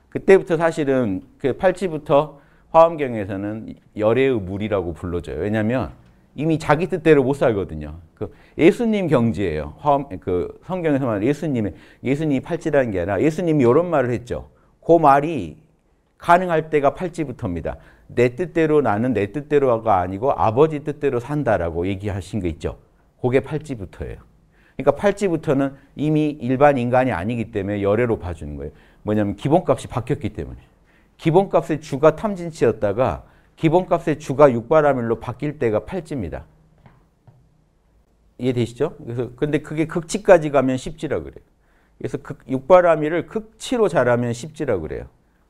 그때부터 사실은 그 팔찌부터 화엄경에서는 열애의 물이라고 불러줘요. 왜냐하면 이미 자기 뜻대로 못 살거든요. 그 예수님 경지예요. 화엄 그 성경에서만 예수님의 예수님 팔찌라는 게 아니라 예수님이 이런 말을 했죠. 그 말이 가능할 때가 팔찌부터입니다. 내 뜻대로 나는 내 뜻대로가 아니고 아버지 뜻대로 산다라고 얘기하신 거 있죠. 그게 팔찌부터예요. 그러니까 팔찌부터는 이미 일반 인간이 아니기 때문에 열애로 봐주는 거예요. 뭐냐면 기본값이 바뀌었기 때문에. 기본값의 주가 탐진치였다가 기본값의 주가 육바라밀로 바뀔 때가 팔찌입니다. 이해되시죠? 그래서 근데 그게 극치까지 가면 십지라 그래요. 그래서 육바라밀을 극치로 잘하면 십지라 그래요.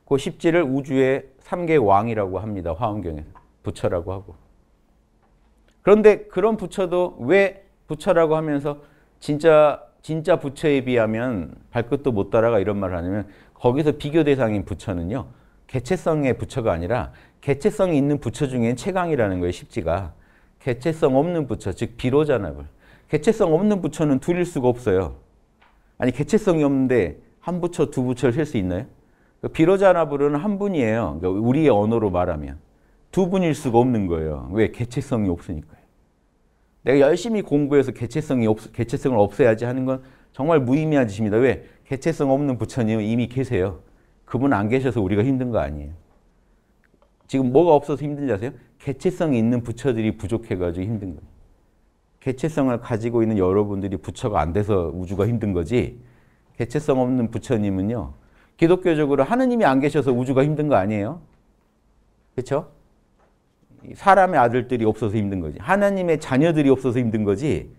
그 십지를 우주의 3개 왕이라고 합니다. 화엄경에 부처라고 하고. 그런데 그런 부처도 왜 부처라고 하면서 진짜 진짜 부처에 비하면 발끝도 못 따라가 이런 말을 하냐면 거기서 비교 대상인 부처는요. 개체성의 부처가 아니라 개체성이 있는 부처 중엔 최강이라는 거예요. 십지가. 개체성 없는 부처, 즉 비로자나불. 개체성 없는 부처는 둘일 수가 없어요. 아니 개체성이 없는데 한 부처, 두 부처를 셀 수 있나요? 그 비로자나 부르는 한 분이에요. 그러니까 우리의 언어로 말하면. 두 분일 수가 없는 거예요. 왜? 개체성이 없으니까요. 내가 열심히 공부해서 개체성이 없, 개체성을 없애야지 하는 건 정말 무의미한 짓입니다. 왜? 개체성 없는 부처님 은 이미 계세요. 그분 안 계셔서 우리가 힘든 거 아니에요. 지금 뭐가 없어서 힘든지 아세요? 개체성이 있는 부처들이 부족해가지고 힘든 거예요. 개체성을 가지고 있는 여러분들이 부처가 안 돼서 우주가 힘든 거지 개체성 없는 부처님은요. 기독교적으로 하느님이 안 계셔서 우주가 힘든 거 아니에요? 그렇죠? 사람의 아들들이 없어서 힘든 거지. 하나님의 자녀들이 없어서 힘든 거지.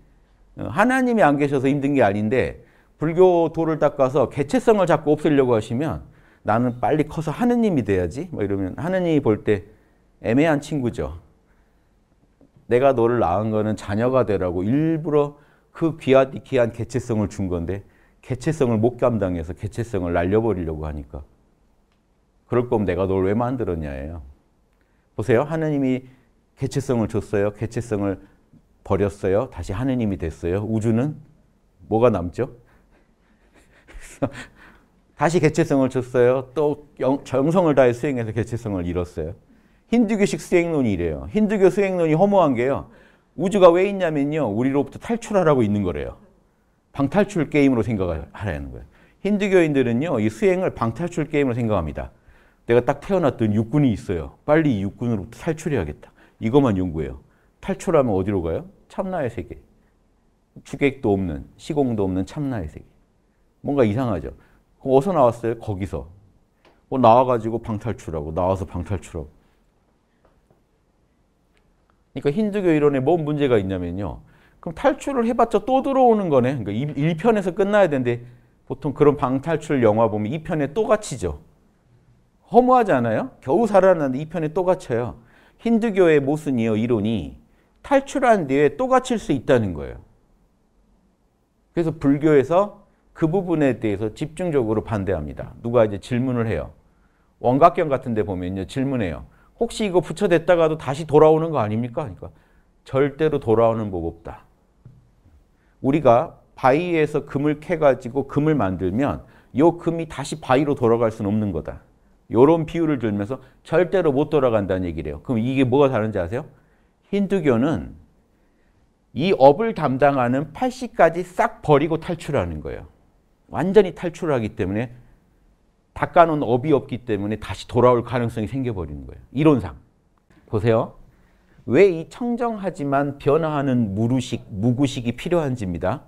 어, 하나님이 안 계셔서 힘든 게 아닌데 불교 도를 닦아서 개체성을 자꾸 없애려고 하시면 나는 빨리 커서 하느님이 돼야지. 뭐 이러면 하느님이 볼 때 애매한 친구죠. 내가 너를 낳은 거는 자녀가 되라고 일부러 그 귀한, 귀한 개체성을 준 건데 개체성을 못 감당해서 개체성을 날려버리려고 하니까 그럴 거면 내가 널 왜 만들었냐예요. 보세요. 하느님이 개체성을 줬어요. 개체성을 버렸어요. 다시 하느님이 됐어요. 우주는 뭐가 남죠? 다시 개체성을 줬어요. 또 영, 정성을 다해 수행해서 개체성을 잃었어요. 힌두교식 수행론이 이래요. 힌두교 수행론이 허무한 게요. 우주가 왜 있냐면요. 우리로부터 탈출하라고 있는 거래요. 방탈출 게임으로 생각하라는 거예요. 힌두교인들은요, 이 수행을 방탈출 게임으로 생각합니다. 내가 딱 태어났던 육군이 있어요. 빨리 육군으로 탈출해야겠다. 이것만 연구해요. 탈출하면 어디로 가요? 참나의 세계. 주객도 없는, 시공도 없는 참나의 세계. 뭔가 이상하죠. 어디서 나왔어요? 거기서. 어, 나와가지고 방탈출하고, 나와서 방탈출하고. 그러니까 힌두교 이론에 뭔 문제가 있냐면요. 그럼 탈출을 해봤자 또 들어오는 거네. 그러니까 1편에서 끝나야 되는데 보통 그런 방탈출 영화 보면 2편에 또 갇히죠. 허무하지 않아요? 겨우 살아났는데 2편에 또 갇혀요. 힌두교의 모순이요 이론이 탈출한 뒤에 또 갇힐 수 있다는 거예요. 그래서 불교에서 그 부분에 대해서 집중적으로 반대합니다. 누가 이제 질문을 해요. 원각경 같은 데 보면요. 질문해요. 혹시 이거 부처됐다가도 다시 돌아오는 거 아닙니까? 그러니까 절대로 돌아오는 법 없다. 우리가 바위에서 금을 캐가지고 금을 만들면 요 금이 다시 바위로 돌아갈 수는 없는 거다. 요런 비유를 들면서 절대로 못 돌아간다는 얘기를 해요. 그럼 이게 뭐가 다른지 아세요? 힌두교는 이 업을 담당하는 80까지 싹 버리고 탈출하는 거예요. 완전히 탈출하기 때문에 닦아놓은 업이 없기 때문에 다시 돌아올 가능성이 생겨버리는 거예요. 이론상. 보세요. 왜이 청정하지만 변화하는 무르식 무구식이 필요한지입니다.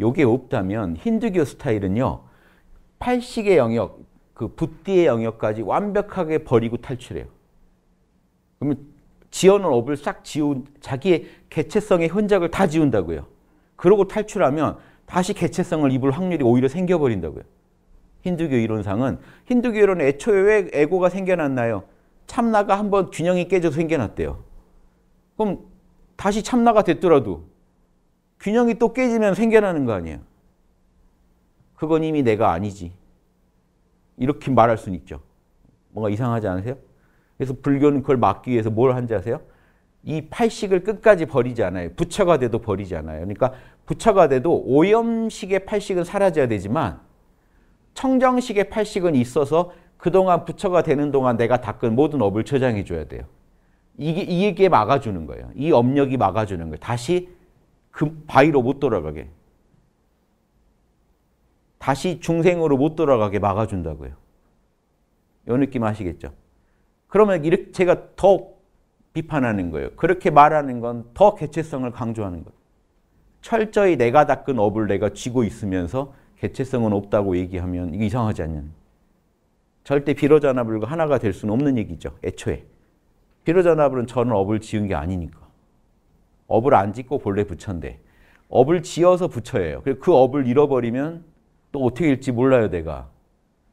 요게 없다면 힌두교 스타일은요. 팔식의 영역, 그 붓띠의 영역까지 완벽하게 버리고 탈출해요. 그러면 지어놓은 업을 싹 지운 자기의 개체성의 흔적을 다 지운다고요. 그러고 탈출하면 다시 개체성을 입을 확률이 오히려 생겨버린다고요. 힌두교 이론상은 힌두교 이론은 애초에 왜 에고가 생겨났나요? 참나가 한번 균형이 깨져서 생겨났대요. 그럼 다시 참나가 됐더라도 균형이 또 깨지면 생겨나는 거 아니에요. 그건 이미 내가 아니지. 이렇게 말할 수는 있죠. 뭔가 이상하지 않으세요? 그래서 불교는 그걸 막기 위해서 뭘 한지 아세요? 이 팔식을 끝까지 버리지 않아요. 부처가 돼도 버리지 않아요. 그러니까 부처가 돼도 오염식의 팔식은 사라져야 되지만 청정식의 팔식은 있어서 그동안 부처가 되는 동안 내가 닦은 모든 업을 저장해 줘야 돼요. 이게, 이게 막아주는 거예요. 이 업력이 막아주는 거예요. 다시 그 바위로 못 돌아가게. 다시 중생으로 못 돌아가게 막아준다고요. 요 느낌 아시겠죠? 그러면 이렇게 제가 더 비판하는 거예요. 그렇게 말하는 건 더 개체성을 강조하는 거예요. 철저히 내가 닦은 업을 내가 쥐고 있으면서 개체성은 없다고 얘기하면 이상하지 않냐 절대 비로자나 불과 하나가 될 수는 없는 얘기죠. 애초에. 비로자나불은 저는 업을 지은 게 아니니까. 업을 안 짓고 본래 부처인데 업을 지어서 부처예요. 그 업을 잃어버리면 또 어떻게 일지 몰라요 내가.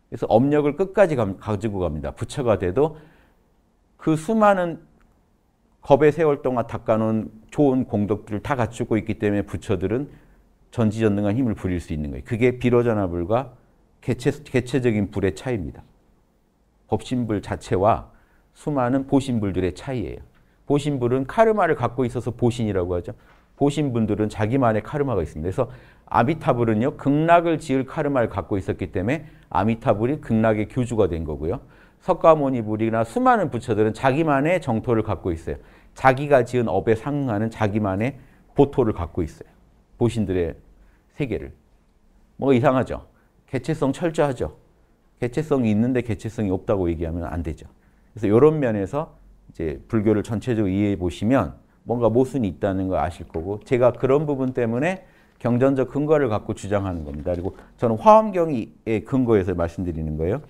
그래서 업력을 끝까지 가지고 갑니다. 부처가 돼도 그 수많은 겁의 세월 동안 닦아놓은 좋은 공덕들을 다 갖추고 있기 때문에 부처들은 전지전능한 힘을 부릴 수 있는 거예요. 그게 비로자나 불과 개체, 개체적인 불의 차이입니다. 법신불 자체와 수많은 보신불들의 차이예요. 보신불은 카르마를 갖고 있어서 보신이라고 하죠. 보신분들은 자기만의 카르마가 있습니다. 그래서 아미타불은요. 극락을 지을 카르마를 갖고 있었기 때문에 아미타불이 극락의 교주가 된 거고요. 석가모니불이나 수많은 부처들은 자기만의 정토를 갖고 있어요. 자기가 지은 업에 상응하는 자기만의 보토를 갖고 있어요. 보신들의 세계를. 뭐 이상하죠. 개체성 철저하죠. 개체성이 있는데 개체성이 없다고 얘기하면 안 되죠. 그래서 이런 면에서 이제 불교를 전체적으로 이해해 보시면 뭔가 모순이 있다는 걸 아실 거고 제가 그런 부분 때문에 경전적 근거를 갖고 주장하는 겁니다. 그리고 저는 화엄경의 근거에서 말씀드리는 거예요.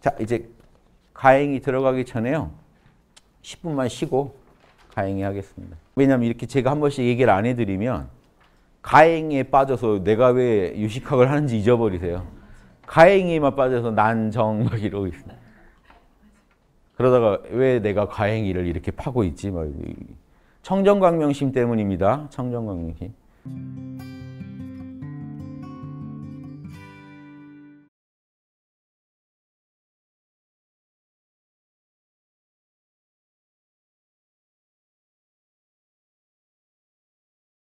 자, 이제 가행이 들어가기 전에요. 10분만 쉬고 가행이 하겠습니다. 왜냐하면 이렇게 제가 한 번씩 얘기를 안 해드리면 가행에 빠져서 내가 왜 유식학을 하는지 잊어버리세요. 가행에만 빠져서 난정 막 이러고 있습니다. 그러다가 왜 내가 과행위를 이렇게 파고 있지? 청정광명심 때문입니다. 청정광명심.